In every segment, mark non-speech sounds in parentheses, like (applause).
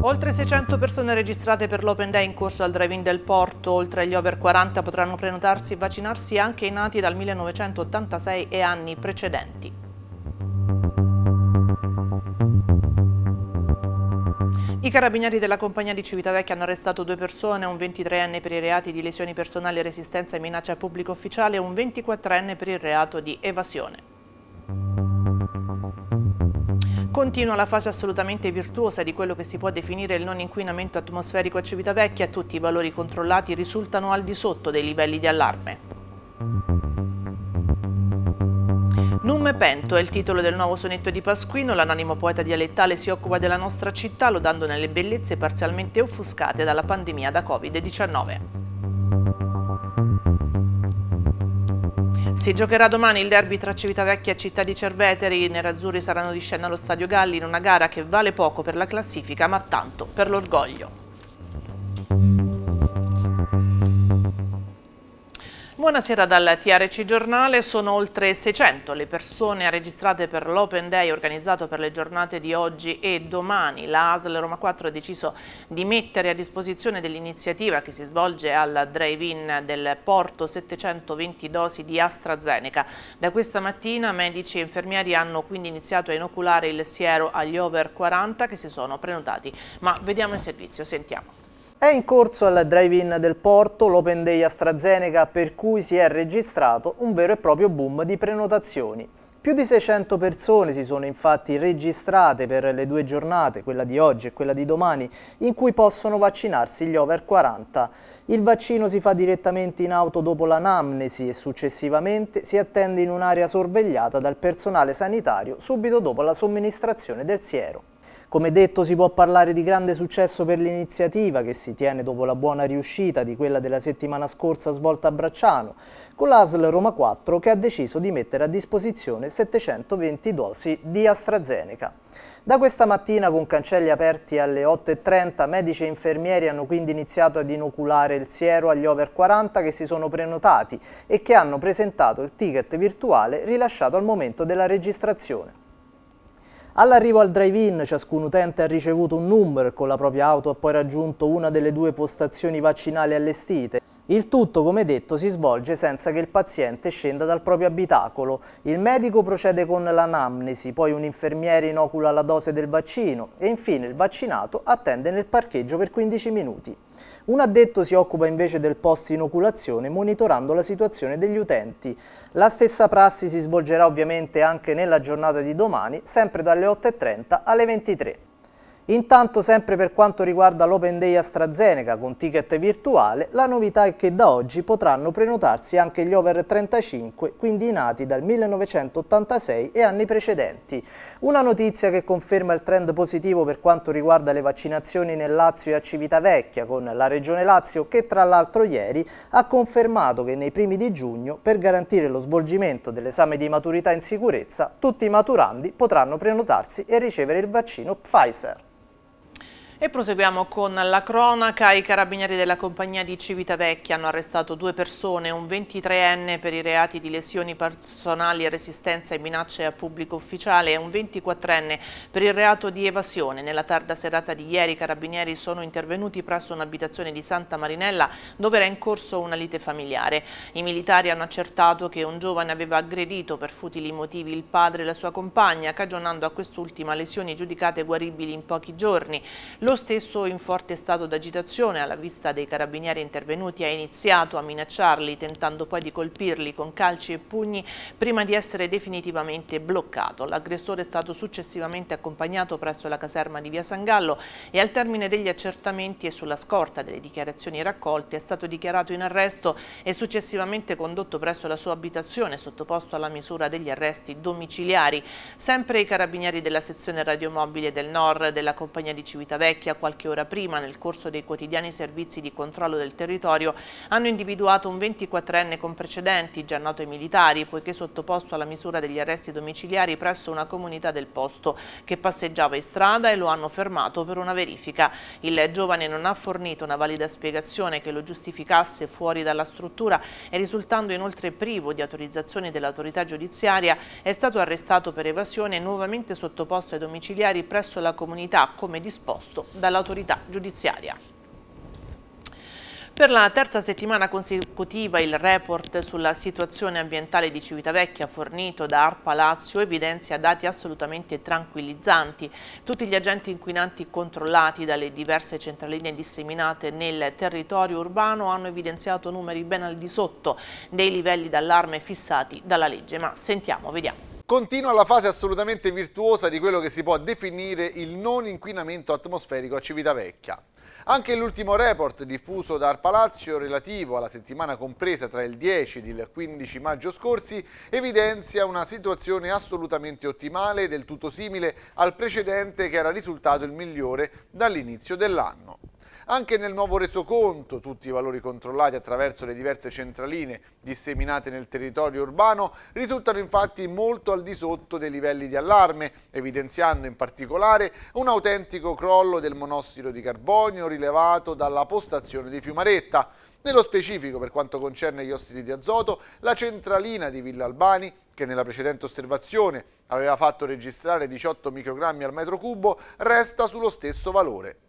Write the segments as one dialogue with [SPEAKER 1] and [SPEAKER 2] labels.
[SPEAKER 1] Oltre 600 persone registrate per l'Open Day in corso al drive-in del porto, oltre agli over 40 potranno prenotarsi e vaccinarsi anche i nati dal 1986 e anni precedenti. I carabinieri della compagnia di Civitavecchia hanno arrestato due persone, un 23enne per i reati di lesioni personali, resistenza e minaccia a pubblico ufficiale e un 24enne per il reato di evasione. Continua la fase assolutamente virtuosa di quello che si può definire il non inquinamento atmosferico a Civitavecchia, tutti i valori controllati risultano al di sotto dei livelli di allarme.
[SPEAKER 2] Non me pento è il
[SPEAKER 1] titolo del nuovo sonetto di Pasquino, l'anonimo poeta dialettale si occupa della nostra città lodando nelle bellezze parzialmente offuscate dalla pandemia da Covid-19. Si giocherà domani il derby tra Civitavecchia e Città di Cerveteri. I nerazzurri saranno di scena allo Stadio Galli in una gara che vale poco per la classifica ma tanto per
[SPEAKER 2] l'orgoglio.
[SPEAKER 1] Buonasera dal TRC Giornale, sono oltre 600 le persone registrate per l'Open Day organizzato per le giornate di oggi e domani. La ASL Roma 4 ha deciso di mettere a disposizione dell'iniziativa che si svolge al drive-in del porto 720 dosi di AstraZeneca. Da questa mattina medici e infermieri hanno quindi iniziato a inoculare il siero agli over 40 che si sono prenotati. Ma vediamo il servizio, sentiamo.
[SPEAKER 3] È in corso al drive-in del porto l'Open Day AstraZeneca per cui si è registrato un vero e proprio boom di prenotazioni. Più di 600 persone si sono infatti registrate per le due giornate, quella di oggi e quella di domani, in cui possono vaccinarsi gli over 40. Il vaccino si fa direttamente in auto dopo l'anamnesi e successivamente si attende in un'area sorvegliata dal personale sanitario subito dopo la somministrazione del siero. Come detto si può parlare di grande successo per l'iniziativa che si tiene dopo la buona riuscita di quella della settimana scorsa svolta a Bracciano, con l'ASL Roma 4 che ha deciso di mettere a disposizione 720 dosi di AstraZeneca. Da questa mattina con cancelli aperti alle 8.30 medici e infermieri hanno quindi iniziato ad inoculare il siero agli over 40 che si sono prenotati e che hanno presentato il ticket virtuale rilasciato al momento della registrazione. All'arrivo al drive-in ciascun utente ha ricevuto un numero e con la propria auto ha poi raggiunto una delle due postazioni vaccinali allestite. Il tutto, come detto, si svolge senza che il paziente scenda dal proprio abitacolo. Il medico procede con l'anamnesi, poi un infermiere inocula la dose del vaccino e infine il vaccinato attende nel parcheggio per 15 minuti. Un addetto si occupa invece del post-inoculazione monitorando la situazione degli utenti. La stessa prassi si svolgerà ovviamente anche nella giornata di domani, sempre dalle 8.30 alle 23. Intanto sempre per quanto riguarda l'Open Day AstraZeneca con ticket virtuale, la novità è che da oggi potranno prenotarsi anche gli over 35, quindi i nati dal 1986 e anni precedenti. Una notizia che conferma il trend positivo per quanto riguarda le vaccinazioni nel Lazio e a Civitavecchia con la Regione Lazio che tra l'altro ieri ha confermato che nei primi di giugno per garantire lo svolgimento dell'esame di maturità in sicurezza tutti i maturandi potranno prenotarsi e ricevere il vaccino Pfizer.
[SPEAKER 1] E proseguiamo con la cronaca. I carabinieri della compagnia di Civitavecchia hanno arrestato due persone, un 23enne per i reati di lesioni personali e resistenza e minacce a pubblico ufficiale e un 24enne per il reato di evasione. Nella tarda serata di ieri i carabinieri sono intervenuti presso un'abitazione di Santa Marinella dove era in corso una lite familiare. I militari hanno accertato che un giovane aveva aggredito per futili motivi il padre e la sua compagna, cagionando a quest'ultima lesioni giudicate guaribili in pochi giorni. Lo stesso in forte stato d'agitazione alla vista dei carabinieri intervenuti ha iniziato a minacciarli tentando poi di colpirli con calci e pugni prima di essere definitivamente bloccato. L'aggressore è stato successivamente accompagnato presso la caserma di Via Sangallo e al termine degli accertamenti e sulla scorta delle dichiarazioni raccolte è stato dichiarato in arresto e successivamente condotto presso la sua abitazione sottoposto alla misura degli arresti domiciliari. Sempre i carabinieri della sezione radiomobile del Nord della compagnia di Civitavecchia Vecchia qualche ora prima nel corso dei quotidiani servizi di controllo del territorio hanno individuato un 24enne con precedenti già noto ai militari poiché sottoposto alla misura degli arresti domiciliari presso una comunità del posto che passeggiava in strada e lo hanno fermato per una verifica. Il giovane non ha fornito una valida spiegazione che lo giustificasse fuori dalla struttura e risultando inoltre privo di autorizzazioni dell'autorità giudiziaria è stato arrestato per evasione e nuovamente sottoposto ai domiciliari presso la comunità come disposto dall'autorità giudiziaria. Per la terza settimana consecutiva il report sulla situazione ambientale di Civitavecchia fornito da ARPA Lazio evidenzia dati assolutamente tranquillizzanti. Tutti gli agenti inquinanti controllati dalle diverse centraline disseminate nel territorio urbano hanno evidenziato numeri ben al di sotto dei livelli d'allarme fissati dalla legge. Ma sentiamo,
[SPEAKER 4] vediamo. Continua la fase assolutamente virtuosa di quello che si può definire il non inquinamento atmosferico a Civitavecchia. Anche l'ultimo report diffuso da Arpalazio relativo alla settimana compresa tra il 10 ed il 15 maggio scorsi evidenzia una situazione assolutamente ottimale del tutto simile al precedente che era risultato il migliore dall'inizio dell'anno. Anche nel nuovo resoconto tutti i valori controllati attraverso le diverse centraline disseminate nel territorio urbano risultano infatti molto al di sotto dei livelli di allarme, evidenziando in particolare un autentico crollo del monossido di carbonio rilevato dalla postazione di Fiumaretta. Nello specifico, per quanto concerne gli ossidi di azoto, la centralina di Villa Albani, che nella precedente osservazione aveva fatto registrare 18 microgrammi al metro cubo, resta sullo stesso valore.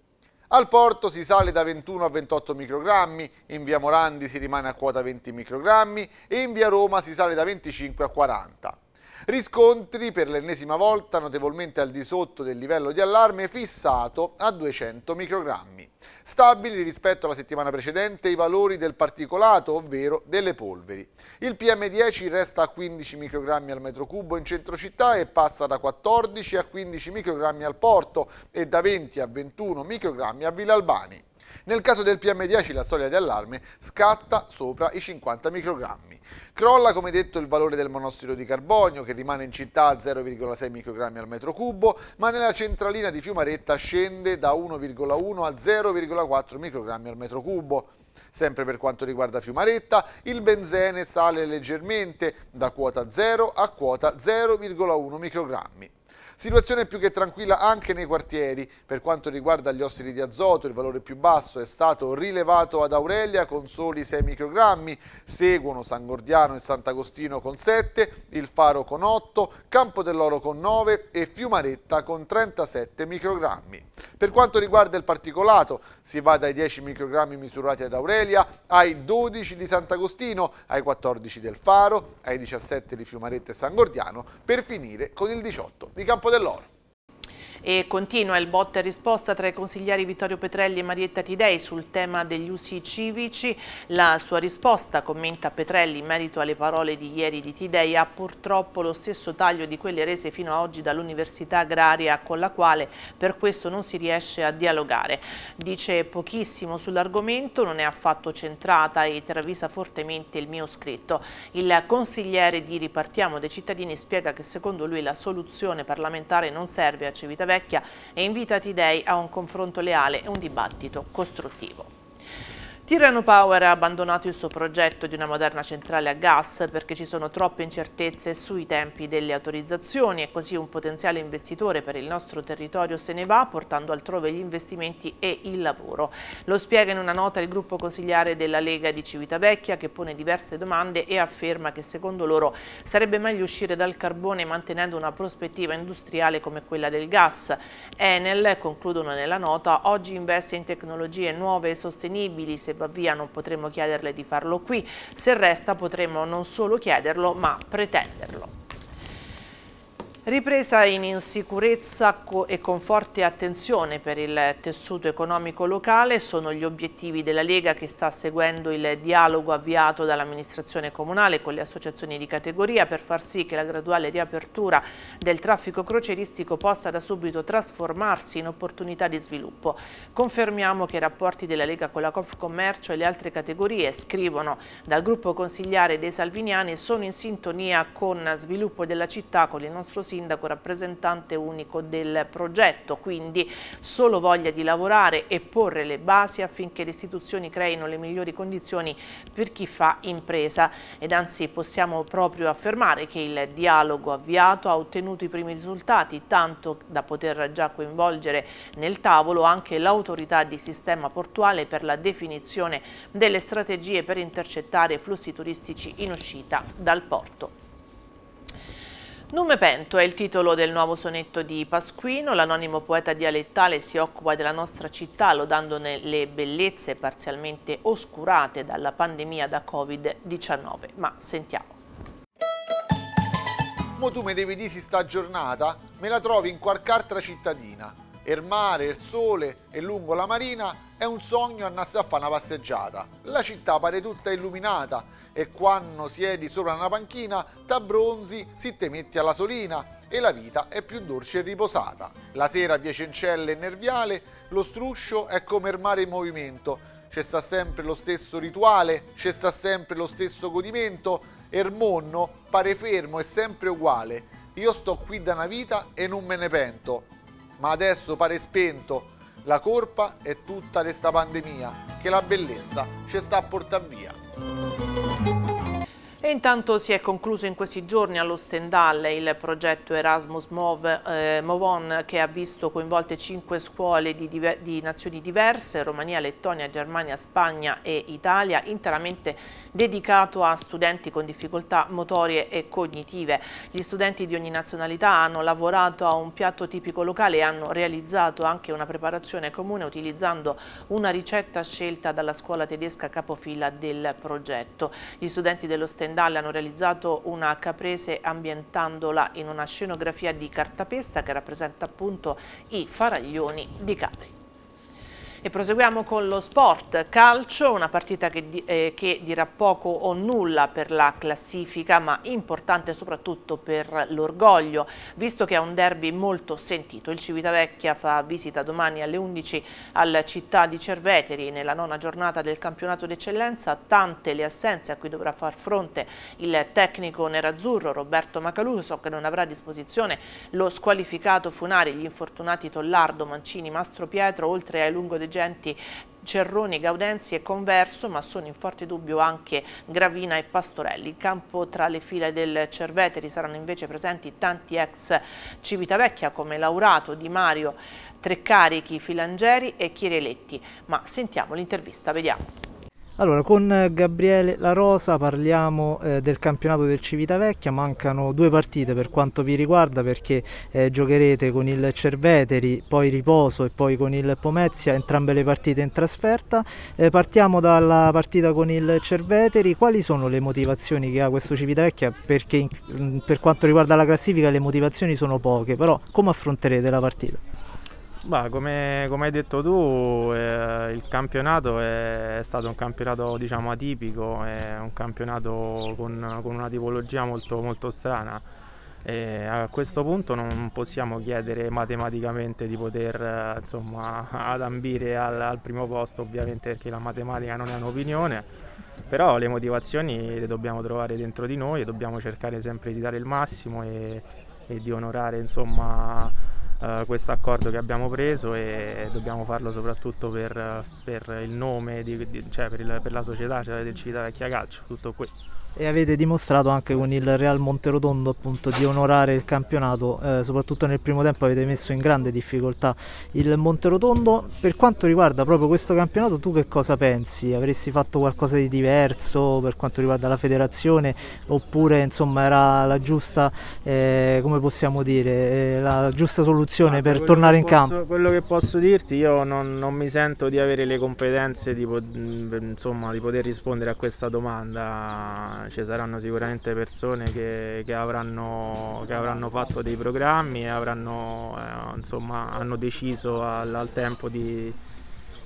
[SPEAKER 4] Al porto si sale da 21 a 28 microgrammi, in via Morandi si rimane a quota 20 microgrammi e in via Roma si sale da 25 a 40. Riscontri per l'ennesima volta notevolmente al di sotto del livello di allarme fissato a 200 microgrammi. Stabili rispetto alla settimana precedente i valori del particolato, ovvero delle polveri. Il PM10 resta a 15 microgrammi al metro cubo in centro città e passa da 14 a 15 microgrammi al porto e da 20 a 21 microgrammi a Villa Albani. Nel caso del PM10 la storia di allarme scatta sopra i 50 microgrammi. Crolla come detto il valore del monossido di carbonio che rimane in città a 0,6 microgrammi al metro cubo, ma nella centralina di Fiumaretta scende da 1,1 a 0,4 microgrammi al metro cubo. Sempre per quanto riguarda Fiumaretta, il benzene sale leggermente da quota 0 a quota 0,1 microgrammi. Situazione più che tranquilla anche nei quartieri. Per quanto riguarda gli ossidi di azoto, il valore più basso è stato rilevato ad Aurelia con soli 6 microgrammi, seguono San Gordiano e Sant'Agostino con 7, il Faro con 8, Campo dell'Oro con 9 e Fiumaretta con 37 microgrammi. Per quanto riguarda il particolato, si va dai 10 microgrammi misurati ad Aurelia ai 12 di Sant'Agostino, ai 14 del Faro, ai 17 di Fiumaretta e San Gordiano, per finire con il 18 di Campo dell'oro.
[SPEAKER 1] E continua il botte e risposta tra i consiglieri Vittorio Petrelli e Marietta Tidei sul tema degli usi civici. La sua risposta, commenta Petrelli in merito alle parole di ieri di Tidei, ha purtroppo lo stesso taglio di quelle rese fino ad oggi dall'Università Agraria con la quale per questo non si riesce a dialogare. Dice pochissimo sull'argomento, non è affatto centrata e travisa fortemente il mio scritto. Il consigliere di Ripartiamo dei cittadini spiega che secondo lui la soluzione parlamentare non serve a Civitavecchia Vecchia e invita Tidei a un confronto leale e un dibattito costruttivo. Tirano Power ha abbandonato il suo progetto di una moderna centrale a gas perché ci sono troppe incertezze sui tempi delle autorizzazioni e così un potenziale investitore per il nostro territorio se ne va portando altrove gli investimenti e il lavoro. Lo spiega in una nota il gruppo consigliare della Lega di Civitavecchia che pone diverse domande e afferma che secondo loro sarebbe meglio uscire dal carbone mantenendo una prospettiva industriale come quella del gas. Enel, concludono nella nota, oggi investe in tecnologie nuove e sostenibili se va via non potremo chiederle di farlo qui, se resta potremo non solo chiederlo ma pretenderlo. Ripresa in insicurezza e con forte attenzione per il tessuto economico locale sono gli obiettivi della Lega che sta seguendo il dialogo avviato dall'amministrazione comunale con le associazioni di categoria per far sì che la graduale riapertura del traffico croceristico possa da subito trasformarsi in opportunità di sviluppo. Confermiamo che i rapporti della Lega con la Confcommercio e le altre categorie, scrivono dal gruppo consigliare dei Salviniani, sono in sintonia con sviluppo della città con il nostro sito sindaco rappresentante unico del progetto, quindi solo voglia di lavorare e porre le basi affinché le istituzioni creino le migliori condizioni per chi fa impresa ed anzi possiamo proprio affermare che il dialogo avviato ha ottenuto i primi risultati, tanto da poter già coinvolgere nel tavolo anche l'autorità di sistema portuale per la definizione delle strategie per intercettare flussi turistici in uscita dal porto. Non pento è il titolo del nuovo sonetto di Pasquino, l'anonimo poeta dialettale si occupa della nostra città lodandone le bellezze parzialmente oscurate dalla pandemia da Covid-19, ma sentiamo.
[SPEAKER 4] Mo tu mi devi dire si sta giornata, me la trovi in qualche altra cittadina. Il mare, il sole e lungo la marina è un sogno andasse a fare una passeggiata. La città pare tutta illuminata e quando siedi sopra una panchina, t'abbronzi, si te metti alla solina e la vita è più dolce e riposata. La sera via Cencelle e Nerviale, lo struscio è come il mare in movimento. C'è sta sempre lo stesso rituale, c'è sta sempre lo stesso godimento. Ermonno pare fermo e sempre uguale. Io sto qui da una vita e non me ne pento, ma adesso pare spento la colpa è tutta questa pandemia che la bellezza ci sta a portare via.
[SPEAKER 1] E intanto si è concluso in questi giorni allo Stendale il progetto Erasmus Move, eh, Move On che ha visto coinvolte cinque scuole di, di, nazioni diverse, Romania, Lettonia, Germania, Spagna e Italia, interamente dedicato a studenti con difficoltà motorie e cognitive. Gli studenti di ogni nazionalità hanno lavorato a un piatto tipico locale e hanno realizzato anche una preparazione comune utilizzando una ricetta scelta dalla scuola tedesca capofila del progetto. Gli studenti dello Stendale Stendale hanno realizzato una caprese ambientandola in una scenografia di cartapesta che rappresenta appunto i faraglioni di Capri. E proseguiamo con lo sport, calcio, una partita che, eh, che, dirà poco o nulla per la classifica ma importante soprattutto per l'orgoglio visto che è un derby molto sentito. Il Civitavecchia fa visita domani alle 11 alla città di Cerveteri nella nona giornata del campionato d'eccellenza, tante le assenze a cui dovrà far fronte il tecnico nerazzurro Roberto Macaluso che non avrà a disposizione lo squalificato Funari, gli infortunati Tollardo, Mancini, Mastro Pietro oltre ai lungo reggenti Cerroni, Gaudenzi e Converso, ma sono in forte dubbio anche Gravina e Pastorelli. In campo tra le file del Cerveteri saranno invece presenti tanti ex Civitavecchia come Laurato, Di Mario, Treccarichi, Filangeri e Chireletti. Ma sentiamo l'intervista, vediamo.
[SPEAKER 3] Allora, con eh, Gabriele La Rosa parliamo eh, del campionato del Civitavecchia, mancano due partite per quanto vi riguarda perché eh, giocherete con il Cerveteri, poi Riposo e poi con il Pomezia, entrambe le partite in trasferta. Eh, partiamo dalla partita con il Cerveteri, quali sono le motivazioni che ha questo Civitavecchia? Perché in, mm, per quanto riguarda la classifica le motivazioni sono poche, però come affronterete la partita?
[SPEAKER 5] Bah, come, come, hai detto tu, eh, il campionato è stato un campionato diciamo, atipico, è un campionato con, con una tipologia molto, molto strana. E a questo punto non possiamo chiedere matematicamente di poter insomma, (laughs) ad ambire al, al, primo posto, ovviamente perché la matematica non è un'opinione, però le motivazioni le dobbiamo trovare dentro di noi e dobbiamo cercare sempre di dare il massimo e, e di onorare insomma, eh, questo accordo che abbiamo preso e dobbiamo farlo soprattutto per, per il nome, di, di, cioè per, il, per, la società cioè del Civitavecchia Calcio, tutto qui
[SPEAKER 3] e avete dimostrato anche con il Real Monterotondo appunto di onorare il campionato, eh, soprattutto nel primo tempo avete messo in grande difficoltà il Monterotondo. Per quanto riguarda proprio questo campionato, tu che cosa pensi? Avresti fatto qualcosa di diverso per quanto riguarda la federazione oppure insomma era la giusta, eh, come possiamo dire, eh, la giusta soluzione ah, per tornare in posso, campo?
[SPEAKER 5] Quello che posso dirti, io non, non mi sento di avere le competenze di, mm, insomma, di poter rispondere a questa domanda ci saranno sicuramente persone che, che, avranno, che avranno, fatto dei programmi e avranno, eh, insomma, hanno deciso al, al tempo di,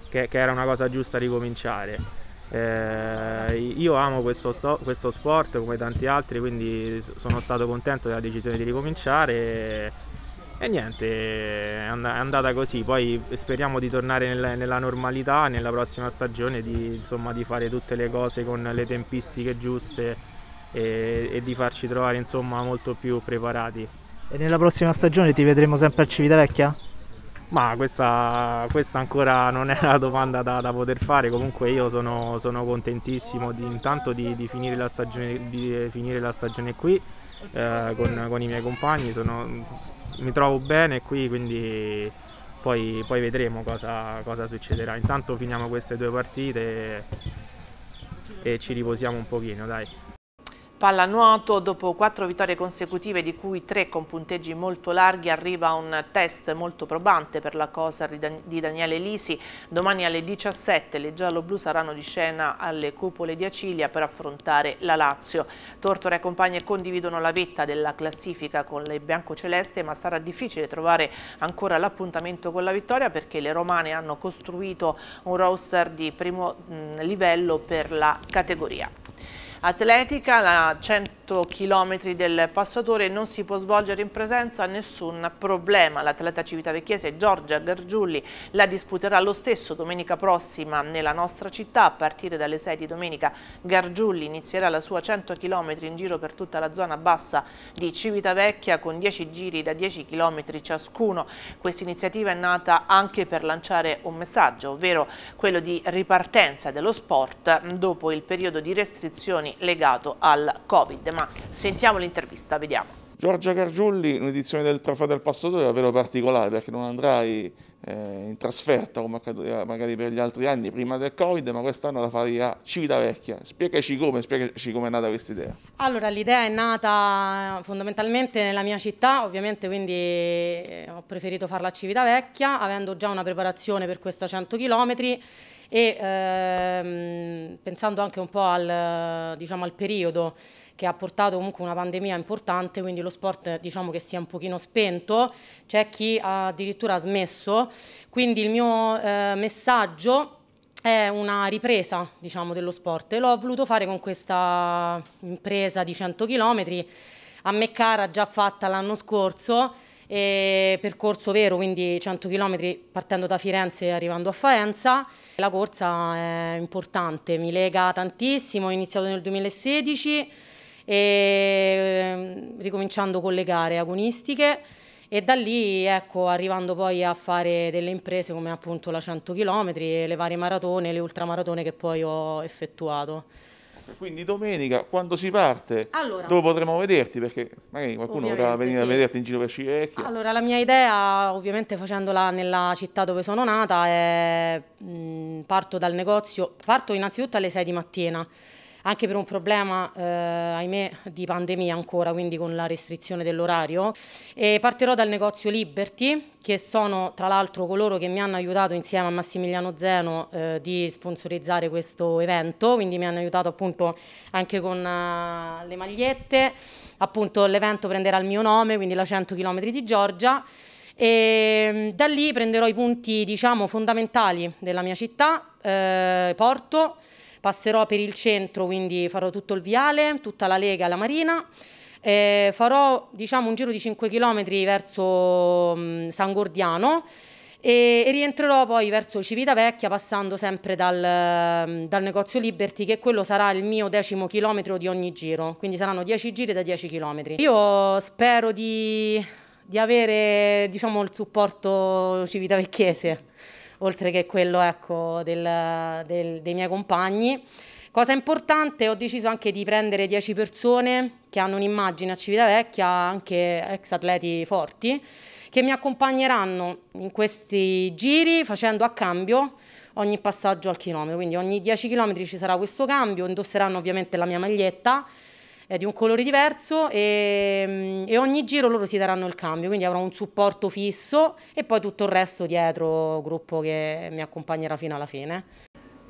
[SPEAKER 5] che, che, era una cosa giusta ricominciare. Eh, io amo questo, sto, questo, sport come tanti altri, quindi sono stato contento della decisione di ricominciare. E niente, è andata così, poi speriamo di tornare nella normalità nella prossima stagione, di, insomma, di, fare tutte le cose con le tempistiche giuste e, e di farci trovare insomma, molto più preparati.
[SPEAKER 3] E nella prossima stagione ti vedremo sempre a Civitavecchia?
[SPEAKER 5] Ma questa, questa, ancora non è la domanda da, da poter fare, comunque io sono, sono contentissimo di, intanto di, di, finire stagione, di, finire la stagione, qui eh, con, con i miei compagni, sono, mi trovo bene qui, quindi poi, poi vedremo cosa, cosa, succederà. Intanto finiamo queste due partite e, e ci riposiamo un pochino, dai.
[SPEAKER 1] Pallanuoto, dopo quattro vittorie consecutive, di cui tre con punteggi molto larghi, arriva un test molto probante per la cosa di Daniele Lisi. Domani alle 17 le giallo-blu saranno di scena alle cupole di Acilia per affrontare la Lazio. Tortora e compagni condividono la vetta della classifica con le biancoceleste, ma sarà difficile trovare ancora l'appuntamento con la vittoria perché le romane hanno costruito un roster di primo livello per la categoria atletica, la 100 km del passatore non si può svolgere in presenza nessun problema. L'atleta civitavecchiese Giorgia Gargiulli la disputerà lo stesso domenica prossima nella nostra città. A partire dalle 6 di domenica Gargiulli inizierà la sua 100 km in giro per tutta la zona bassa di Civitavecchia con 10 giri da 10 km ciascuno. Questa iniziativa è nata anche per lanciare un messaggio, ovvero quello di ripartenza dello sport dopo il periodo di restrizioni legato al Covid. Ma sentiamo l'intervista, vediamo.
[SPEAKER 4] Giorgia Gargiulli, un'edizione del Trofeo del Passato è davvero particolare perché non andrai eh, in trasferta come accadeva magari per gli altri anni prima del Covid, ma quest'anno la fai a Civitavecchia. Spiegaci come, spiegaci come è nata questa idea.
[SPEAKER 2] Allora, l'idea è nata eh, fondamentalmente nella mia città, ovviamente quindi eh, ho preferito farla a Civitavecchia, avendo già una preparazione per questa 100 chilometri e ehm, pensando anche un po' al, diciamo, al periodo che ha portato comunque una pandemia importante, quindi lo sport diciamo che si è un pochino spento, c'è chi ha addirittura smesso, quindi il mio eh, messaggio è una ripresa diciamo, dello sport e l'ho voluto fare con questa impresa di 100 km a me cara già fatta l'anno scorso e percorso vero, quindi 100 km partendo da Firenze e arrivando a Faenza. La corsa è importante, mi lega tantissimo, ho iniziato nel 2016 e ehm, ricominciando con le gare agonistiche e da lì ecco, arrivando poi a fare delle imprese come appunto la 100 km, le varie maratone, le ultramaratone che poi ho effettuato.
[SPEAKER 4] Quindi domenica, quando si parte, allora, dove potremo vederti? Perché magari qualcuno potrà venire sì. a vederti in giro per Civecchia.
[SPEAKER 2] Allora, la mia idea, ovviamente facendola nella città dove sono nata, è, mh, mm, parto dal negozio, parto innanzitutto alle 6 di mattina, anche per un problema, eh, ahimè, di pandemia ancora, quindi con la restrizione dell'orario. partirò dal negozio Liberty, che sono tra l'altro coloro che mi hanno aiutato insieme a Massimiliano Zeno eh, di sponsorizzare questo evento, quindi mi hanno aiutato appunto anche con uh, le magliette. Appunto l'evento prenderà il mio nome, quindi la 100 km di Giorgia. E mm, da lì prenderò i punti diciamo fondamentali della mia città, eh, Porto, passerò per il centro, quindi farò tutto il viale, tutta la Lega, la Marina. Eh, farò diciamo, un giro di 5 km verso mh, mm, San Gordiano e, e, rientrerò poi verso Civitavecchia passando sempre dal, mm, dal, negozio Liberty che quello sarà il mio decimo chilometro di ogni giro, quindi saranno 10 giri da 10 km. Io spero di, di avere diciamo, il supporto civitavecchiese oltre che quello ecco, del, del, dei miei compagni. Cosa importante, ho deciso anche di prendere 10 persone che hanno un'immagine a Civitavecchia, anche ex atleti forti, che mi accompagneranno in questi giri facendo a cambio ogni passaggio al chilometro, quindi ogni 10 km ci sarà questo cambio, indosseranno ovviamente la mia maglietta eh, di un colore diverso e, mm, e, ogni giro loro si daranno il cambio, quindi avrò un supporto fisso e poi tutto il resto dietro, gruppo che mi accompagnerà fino alla fine.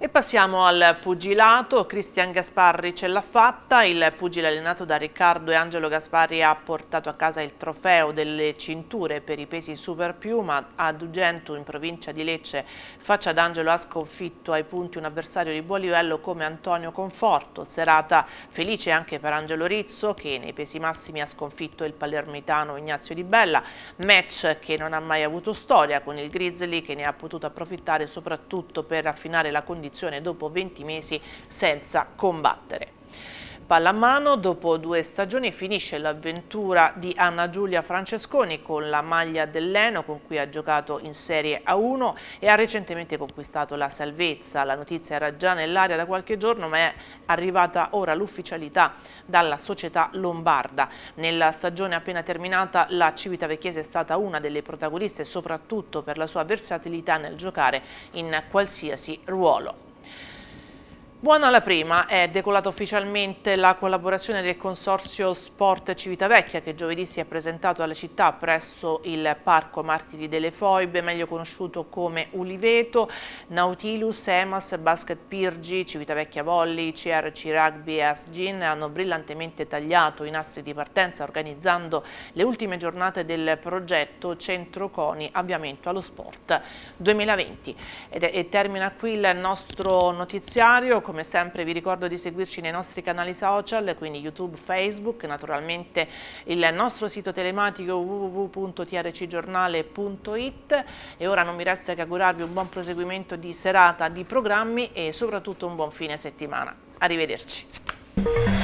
[SPEAKER 1] E passiamo al pugilato, Cristian Gasparri ce l'ha fatta, il pugile allenato da Riccardo e Angelo Gasparri ha portato a casa il trofeo delle cinture per i pesi super piuma ad Ugento in provincia di Lecce, faccia d'Angelo ha sconfitto ai punti un avversario di buon livello come Antonio Conforto, serata felice anche per Angelo Rizzo che nei pesi massimi ha sconfitto il palermitano Ignazio Di Bella, match che non ha mai avuto storia con il Grizzly che ne ha potuto approfittare soprattutto per affinare la condizione posizione dopo 20 mesi senza combattere pallamano, dopo due stagioni finisce l'avventura di Anna Giulia Francesconi con la maglia dell'Eno con cui ha giocato in Serie A1 e ha recentemente conquistato la salvezza. La notizia era già nell'aria da qualche giorno ma è arrivata ora l'ufficialità dalla società lombarda. Nella stagione appena terminata la Civitavecchiese è stata una delle protagoniste soprattutto per la sua versatilità nel giocare in qualsiasi ruolo. Buona la prima, è decolata ufficialmente la collaborazione del Consorzio Sport Civitavecchia che giovedì si è presentato alla città presso il Parco Martiri delle Foibe, meglio conosciuto come Uliveto, Nautilus, Emas, Basket Pirgi, Civitavecchia Volley, CRC Rugby e Asgin hanno brillantemente tagliato i nastri di partenza organizzando le ultime giornate del progetto Centro Coni Avviamento allo Sport 2020. Ed è, e termina qui il nostro notiziario come sempre vi ricordo di seguirci nei nostri canali social, quindi YouTube, Facebook, naturalmente il nostro sito telematico www.trcgiornale.it e ora non mi resta che augurarvi un buon proseguimento di serata di programmi e soprattutto un buon fine settimana. Arrivederci.